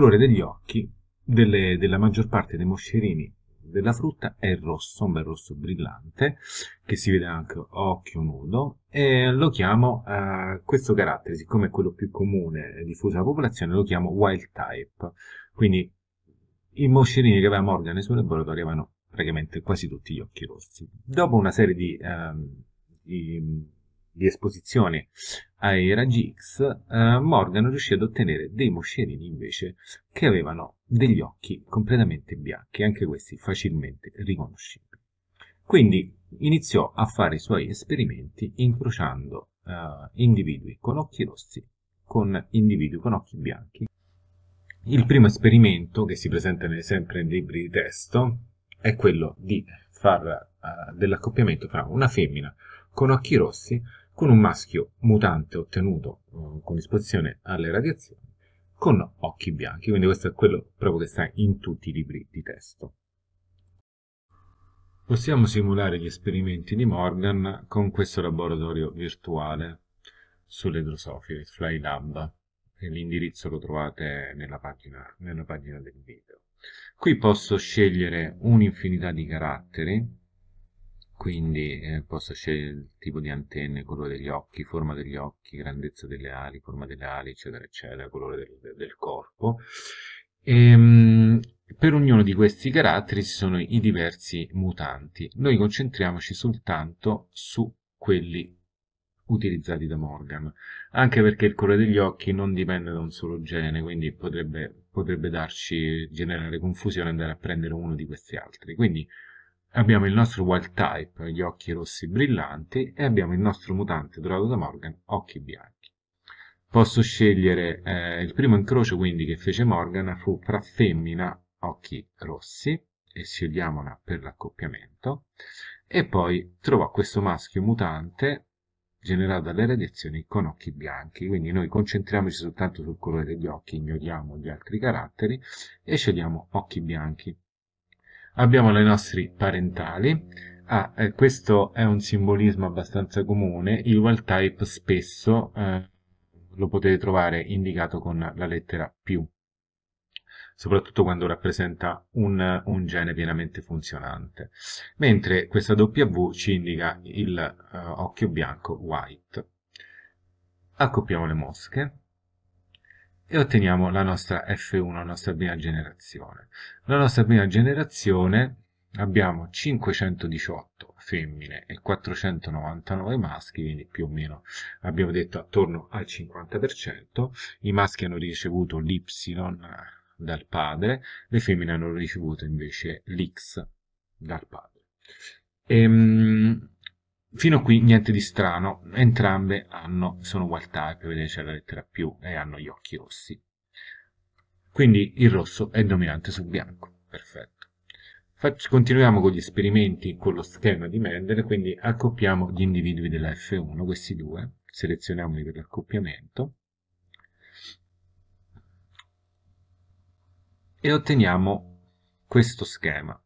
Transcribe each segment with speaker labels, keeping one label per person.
Speaker 1: colore degli occhi delle, della maggior parte dei moscerini della frutta è rosso, un bel rosso brillante, che si vede anche a occhio nudo, e lo chiamo, eh, questo carattere, siccome è quello più comune e diffuso nella popolazione, lo chiamo wild type. Quindi i moscerini che avevamo Morgan nel suo laboratorio avevano praticamente quasi tutti gli occhi rossi. Dopo una serie di, eh, di di esposizione ai raggi X, eh, Morgan riuscì ad ottenere dei moscerini invece che avevano degli occhi completamente bianchi, anche questi facilmente riconoscibili. Quindi iniziò a fare i suoi esperimenti incrociando eh, individui con occhi rossi con individui con occhi bianchi. Il primo esperimento, che si presenta sempre nei libri di testo, è quello di far uh, dell'accoppiamento fra una femmina con occhi rossi con un maschio mutante ottenuto eh, con esposizione alle radiazioni con occhi bianchi, quindi questo è quello proprio che sta in tutti i libri di testo. Possiamo simulare gli esperimenti di Morgan con questo laboratorio virtuale sulle drosofile, Fly Lab. L'indirizzo lo trovate nella pagina, nella pagina del video. Qui posso scegliere un'infinità di caratteri, quindi eh, posso scegliere il tipo di antenne, colore degli occhi, forma degli occhi, grandezza delle ali, forma delle ali, eccetera, eccetera, colore del, del corpo. E, ehm, per ognuno di questi caratteri ci sono i diversi mutanti. Noi concentriamoci soltanto su quelli utilizzati da Morgan, anche perché il colore degli occhi non dipende da un solo gene, quindi potrebbe, potrebbe darci, generare confusione andare a prendere uno di questi altri. Quindi abbiamo il nostro wild type, gli occhi rossi brillanti, e abbiamo il nostro mutante dorato da Morgan, occhi bianchi. Posso scegliere eh, il primo incrocio quindi che fece Morgan fu fra femmina, occhi rossi, e scegliamola per l'accoppiamento, e poi trovò questo maschio mutante generato dalle radiazioni con occhi bianchi, quindi noi concentriamoci soltanto sul colore degli occhi, ignoriamo gli altri caratteri e scegliamo occhi bianchi abbiamo le nostre parentali, ah, eh, questo è un simbolismo abbastanza comune, il well type spesso eh, lo potete trovare indicato con la lettera più, soprattutto quando rappresenta un, un gene pienamente funzionante, mentre questa W ci indica il eh, occhio bianco white. Accoppiamo le mosche e otteniamo la nostra F1, la nostra prima generazione. La nostra prima generazione abbiamo 518 femmine e 499 maschi, quindi più o meno abbiamo detto attorno al 50%. I maschi hanno ricevuto l'Y eh, dal padre, le femmine hanno ricevuto invece l'X dal padre. Ehm Fino a qui niente di strano, entrambe hanno, sono wild type, vedete c'è la lettera più e hanno gli occhi rossi. Quindi il rosso è dominante sul bianco, perfetto. Faccio, continuiamo con gli esperimenti con lo schema di Mendel, quindi accoppiamo gli individui della F1, questi due, selezioniamoli per l'accoppiamento e otteniamo questo schema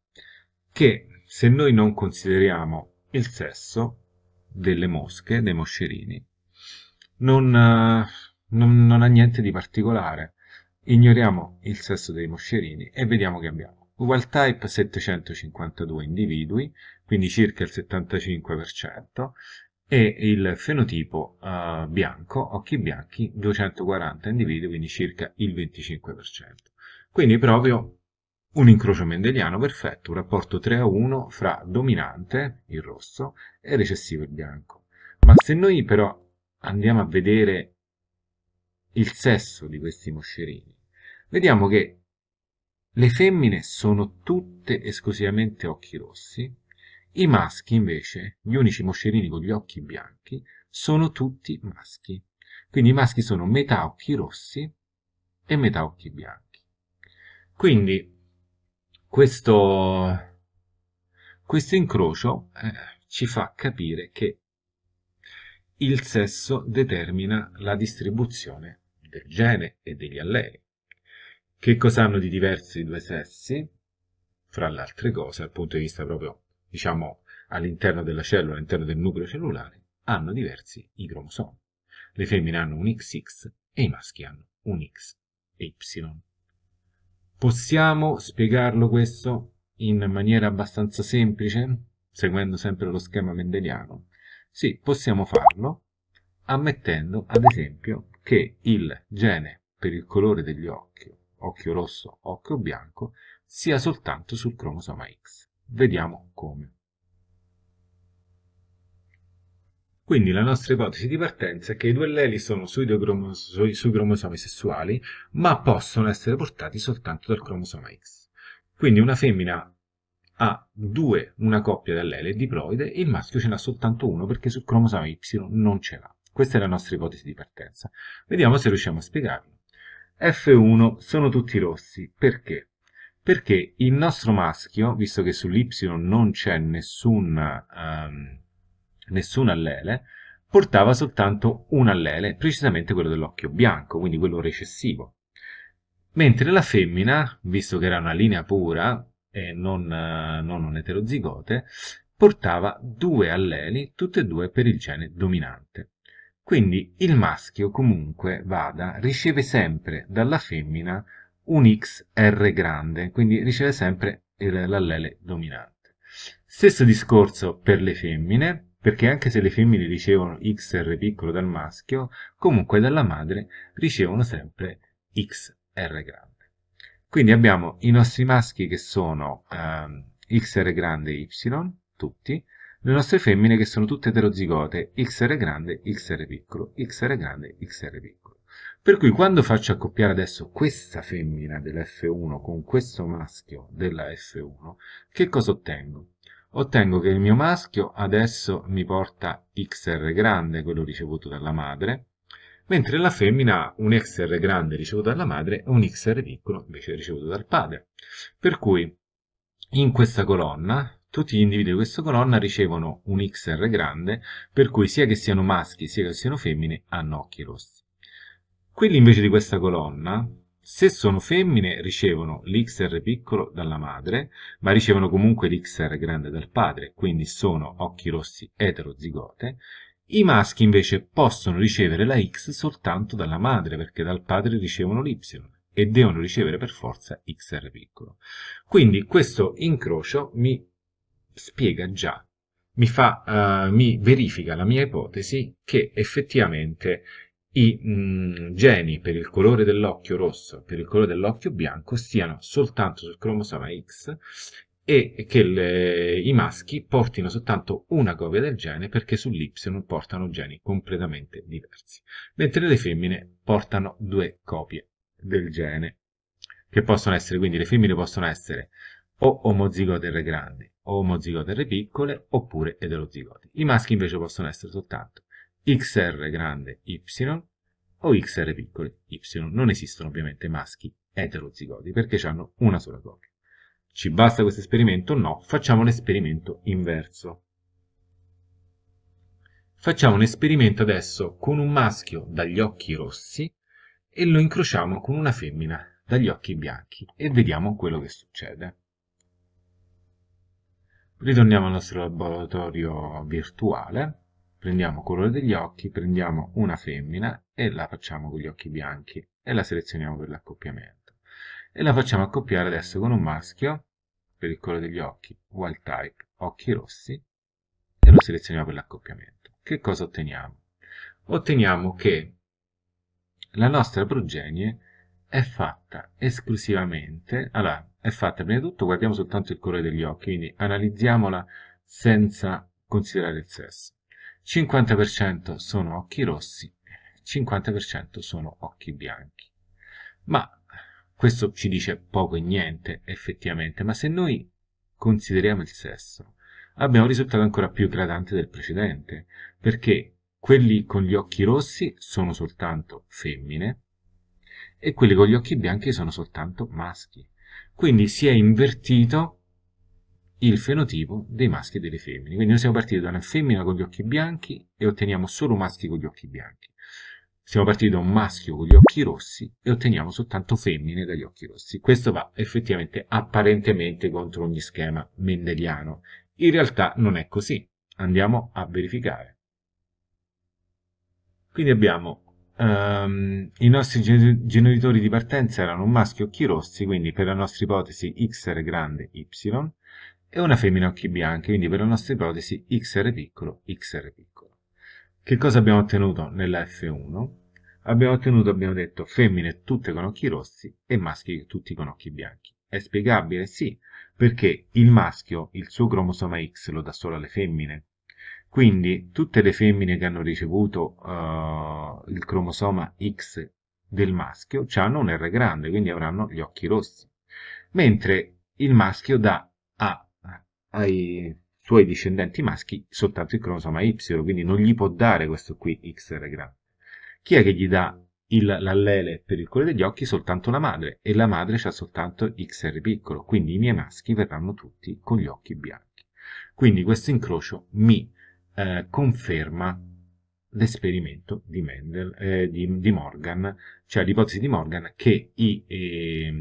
Speaker 1: che se noi non consideriamo il sesso delle mosche, dei moscerini, non, eh, non, non ha niente di particolare. Ignoriamo il sesso dei moscerini e vediamo che abbiamo. Ugual type 752 individui, quindi circa il 75%, e il fenotipo eh, bianco, occhi bianchi, 240 individui, quindi circa il 25%. Quindi proprio un incrocio mendeliano perfetto, un rapporto 3 a 1 fra dominante, il rosso, e recessivo, il bianco. Ma se noi però andiamo a vedere il sesso di questi moscerini, vediamo che le femmine sono tutte esclusivamente occhi rossi, i maschi invece, gli unici moscerini con gli occhi bianchi, sono tutti maschi. Quindi i maschi sono metà occhi rossi e metà occhi bianchi. Quindi questo, questo incrocio eh, ci fa capire che il sesso determina la distribuzione del gene e degli alleli. Che cosa hanno di diversi i due sessi? Fra le altre cose, dal punto di vista proprio, diciamo, all'interno della cellula, all'interno del nucleo cellulare, hanno diversi i cromosomi. Le femmine hanno un XX e i maschi hanno un XY. Possiamo spiegarlo questo in maniera abbastanza semplice, seguendo sempre lo schema mendeliano? Sì, possiamo farlo ammettendo, ad esempio, che il gene per il colore degli occhi, occhio rosso, occhio bianco, sia soltanto sul cromosoma X. Vediamo come. Quindi la nostra ipotesi di partenza è che i due alleli sono sui, due cromos sui, sui cromosomi sessuali, ma possono essere portati soltanto dal cromosoma X. Quindi una femmina ha due, una coppia di allele diploide, il maschio ce n'ha soltanto uno perché sul cromosoma Y non ce l'ha. Questa è la nostra ipotesi di partenza. Vediamo se riusciamo a spiegarlo. F1 sono tutti rossi, perché? Perché il nostro maschio, visto che sull'Y non c'è nessun... Um, nessun allele, portava soltanto un allele, precisamente quello dell'occhio bianco, quindi quello recessivo. Mentre la femmina, visto che era una linea pura e non, eh, non un eterozigote, portava due alleli, tutte e due per il gene dominante. Quindi il maschio comunque vada, riceve sempre dalla femmina un XR grande, quindi riceve sempre l'allele dominante. Stesso discorso per le femmine, perché anche se le femmine ricevono XR piccolo dal maschio, comunque dalla madre ricevono sempre XR grande. Quindi abbiamo i nostri maschi che sono ehm, XR grande Y, tutti, le nostre femmine che sono tutte eterozigote, XR grande, XR piccolo, XR grande, XR piccolo. Per cui quando faccio accoppiare adesso questa femmina dellf 1 con questo maschio della F1, che cosa ottengo? ottengo che il mio maschio adesso mi porta xr grande, quello ricevuto dalla madre, mentre la femmina ha un xr grande ricevuto dalla madre e un xr piccolo invece ricevuto dal padre. Per cui in questa colonna tutti gli individui di questa colonna ricevono un xr grande, per cui sia che siano maschi sia che siano femmine hanno occhi rossi. Quelli invece di questa colonna se sono femmine ricevono l'XR piccolo dalla madre, ma ricevono comunque l'XR grande dal padre, quindi sono occhi rossi eterozigote. I maschi invece possono ricevere la X soltanto dalla madre, perché dal padre ricevono l'Y e devono ricevere per forza XR piccolo. Quindi questo incrocio mi spiega già mi, fa, uh, mi verifica la mia ipotesi che effettivamente i mh, mm, geni per il colore dell'occhio rosso e per il colore dell'occhio bianco siano soltanto sul cromosoma X e che le, i maschi portino soltanto una copia del gene perché sull'Y portano geni completamente diversi, mentre le femmine portano due copie del gene, che possono essere quindi le femmine possono essere o omozigote R grandi o omozigote R piccole oppure eterozigote. I maschi invece possono essere soltanto XR grande Y o XR piccole Y. Non esistono ovviamente maschi eterozigoti perché hanno una sola coppia. Ci basta questo esperimento? No, facciamo l'esperimento inverso. Facciamo un esperimento adesso con un maschio dagli occhi rossi e lo incrociamo con una femmina dagli occhi bianchi e vediamo quello che succede. Ritorniamo al nostro laboratorio virtuale prendiamo colore degli occhi, prendiamo una femmina e la facciamo con gli occhi bianchi e la selezioniamo per l'accoppiamento. E la facciamo accoppiare adesso con un maschio per il colore degli occhi, wild type, occhi rossi, e lo selezioniamo per l'accoppiamento. Che cosa otteniamo? Otteniamo che la nostra progenie è fatta esclusivamente, allora, è fatta prima di tutto, guardiamo soltanto il colore degli occhi, quindi analizziamola senza considerare il sesso. 50% sono occhi rossi, 50% sono occhi bianchi. Ma questo ci dice poco e niente effettivamente, ma se noi consideriamo il sesso, abbiamo un risultato ancora più gradante del precedente, perché quelli con gli occhi rossi sono soltanto femmine e quelli con gli occhi bianchi sono soltanto maschi. Quindi si è invertito il fenotipo dei maschi e delle femmine. Quindi noi siamo partiti da una femmina con gli occhi bianchi e otteniamo solo maschi con gli occhi bianchi. Siamo partiti da un maschio con gli occhi rossi e otteniamo soltanto femmine dagli occhi rossi. Questo va effettivamente apparentemente contro ogni schema mendeliano. In realtà non è così. Andiamo a verificare. Quindi abbiamo Um, I nostri genitori di partenza erano un maschio e occhi rossi, quindi per la nostra ipotesi x era grande y e una femmina occhi bianchi, quindi per la nostra ipotesi XR piccolo, XR piccolo. Che cosa abbiamo ottenuto nella F1? Abbiamo ottenuto, abbiamo detto, femmine tutte con occhi rossi e maschi tutti con occhi bianchi. È spiegabile? Sì, perché il maschio, il suo cromosoma X, lo dà solo alle femmine. Quindi tutte le femmine che hanno ricevuto uh, il cromosoma X del maschio hanno un R grande, quindi avranno gli occhi rossi. Mentre il maschio dà a ai suoi discendenti maschi soltanto il cromosoma Y, quindi non gli può dare questo qui XR grande. Chi è che gli dà l'allele per il colore degli occhi? Soltanto la madre, e la madre ha soltanto XR piccolo, quindi i miei maschi verranno tutti con gli occhi bianchi. Quindi questo incrocio mi eh, conferma l'esperimento di, eh, di, di Morgan, cioè l'ipotesi di Morgan che i, eh,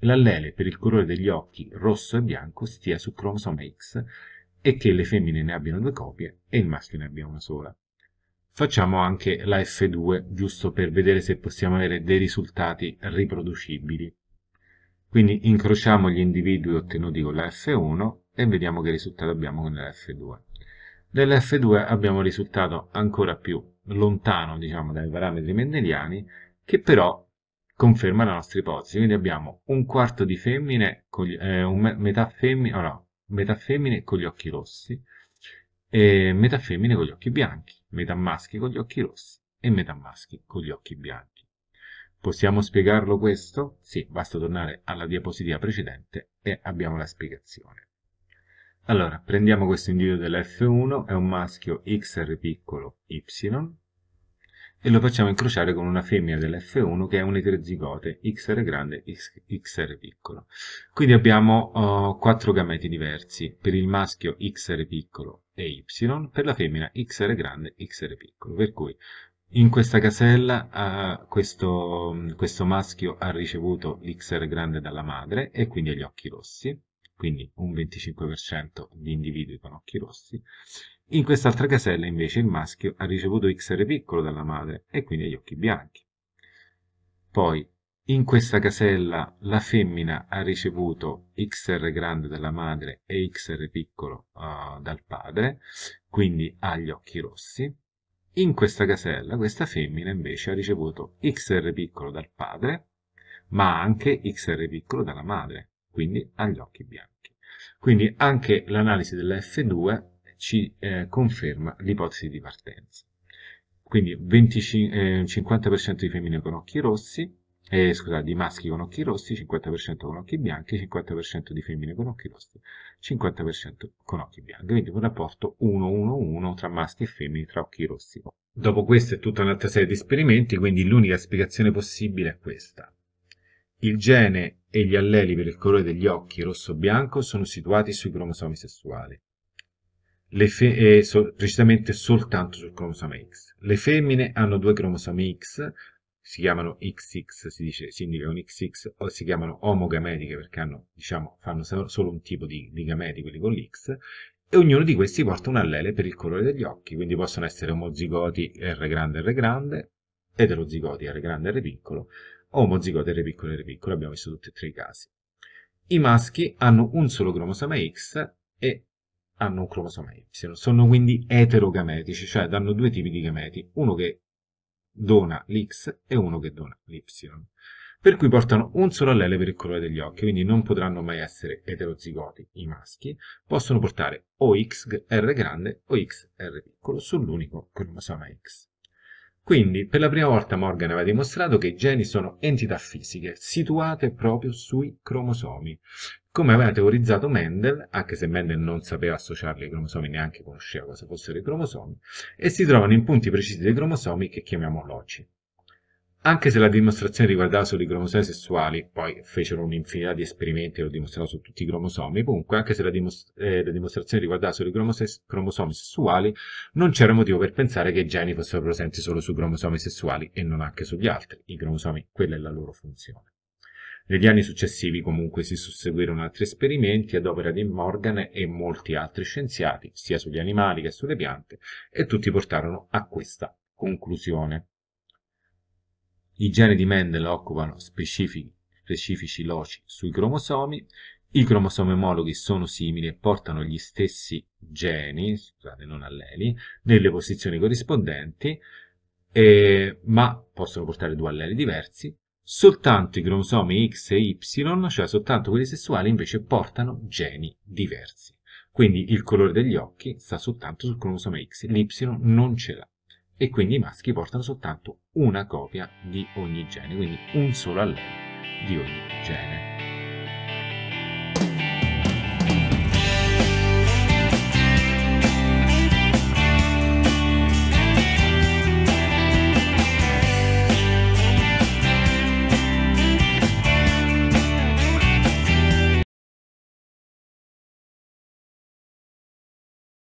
Speaker 1: l'allele per il colore degli occhi rosso e bianco stia sul cromosoma X e che le femmine ne abbiano due copie e il maschio ne abbia una sola. Facciamo anche la F2, giusto per vedere se possiamo avere dei risultati riproducibili. Quindi incrociamo gli individui ottenuti con la F1 e vediamo che risultato abbiamo con la F2. Nella F2 abbiamo un risultato ancora più lontano, diciamo, dai parametri mendeliani, che però conferma la nostra ipotesi. Quindi abbiamo un quarto di femmine, con gli, eh, metà, femmine, oh no, metà femmine con gli occhi rossi, e metà femmine con gli occhi bianchi, metà maschi con gli occhi rossi e metà maschi con gli occhi bianchi. Possiamo spiegarlo questo? Sì, basta tornare alla diapositiva precedente e abbiamo la spiegazione. Allora, prendiamo questo individuo dell'F1, è un maschio XR piccolo Y, e lo facciamo incrociare con una femmina dell'F1 che è un'eterzigote, XR grande, XR piccolo. Quindi abbiamo uh, quattro gameti diversi, per il maschio XR piccolo e Y, per la femmina XR grande, XR piccolo, per cui in questa casella uh, questo, questo maschio ha ricevuto l'XR grande dalla madre e quindi ha gli occhi rossi, quindi un 25% di individui con occhi rossi, in quest'altra casella invece il maschio ha ricevuto XR piccolo dalla madre e quindi ha gli occhi bianchi. Poi in questa casella la femmina ha ricevuto XR grande dalla madre e XR piccolo uh, dal padre, quindi ha gli occhi rossi. In questa casella questa femmina invece ha ricevuto XR piccolo dal padre, ma anche XR piccolo dalla madre, quindi ha gli occhi bianchi. Quindi anche l'analisi della F2 ci eh, conferma l'ipotesi di partenza. Quindi 25, eh, 50% di femmine con occhi rossi, eh, scusate, di maschi con occhi rossi, 50% con occhi bianchi, 50% di femmine con occhi rossi, 50% con occhi bianchi. Quindi un rapporto 1-1-1 tra maschi e femmine tra occhi rossi. Dopo questo è tutta un'altra serie di esperimenti, quindi l'unica spiegazione possibile è questa. Il gene e gli alleli per il colore degli occhi rosso-bianco sono situati sui cromosomi sessuali le fe- eh, so- precisamente soltanto sul cromosoma X. Le femmine hanno due cromosomi X, si chiamano XX, si dice, si indica un XX, o si chiamano omogametiche perché hanno, diciamo, fanno solo un tipo di, di gameti, quelli con l'X, e ognuno di questi porta un allele per il colore degli occhi, quindi possono essere omozigoti R grande R grande, eterozigoti R grande R piccolo, omozigoti R piccolo R piccolo, abbiamo visto tutti e tre i casi. I maschi hanno un solo cromosoma X e hanno un cromosoma Y. Sono quindi eterogametici, cioè danno due tipi di gameti, uno che dona l'X e uno che dona l'Y. Per cui portano un solo allele per il colore degli occhi, quindi non potranno mai essere eterozigoti i maschi, possono portare o XR grande o XR piccolo sull'unico cromosoma X. Quindi, per la prima volta Morgan aveva dimostrato che i geni sono entità fisiche situate proprio sui cromosomi. Come aveva teorizzato Mendel, anche se Mendel non sapeva associarli ai cromosomi, neanche conosceva cosa fossero i cromosomi, e si trovano in punti precisi dei cromosomi che chiamiamo loci. Anche se la dimostrazione riguardava solo i cromosomi sessuali, poi fecero un'infinità di esperimenti e lo dimostrarono su tutti i cromosomi, comunque anche se la, dimostra eh, la dimostrazione riguardava solo i cromosomi sessuali, non c'era motivo per pensare che i geni fossero presenti solo sui cromosomi sessuali e non anche sugli altri. I cromosomi, quella è la loro funzione. Negli anni successivi comunque si susseguirono altri esperimenti ad opera di Morgan e molti altri scienziati, sia sugli animali che sulle piante, e tutti portarono a questa conclusione. I geni di Mendel occupano specifici, specifici loci sui cromosomi, i cromosomi omologhi sono simili e portano gli stessi geni, scusate non alleli, nelle posizioni corrispondenti, eh, ma possono portare due alleli diversi, Soltanto i cromosomi X e Y, cioè soltanto quelli sessuali, invece portano geni diversi. Quindi il colore degli occhi sta soltanto sul cromosoma X, l'Y non ce l'ha. E quindi i maschi portano soltanto una copia di ogni gene, quindi un solo allele di ogni gene.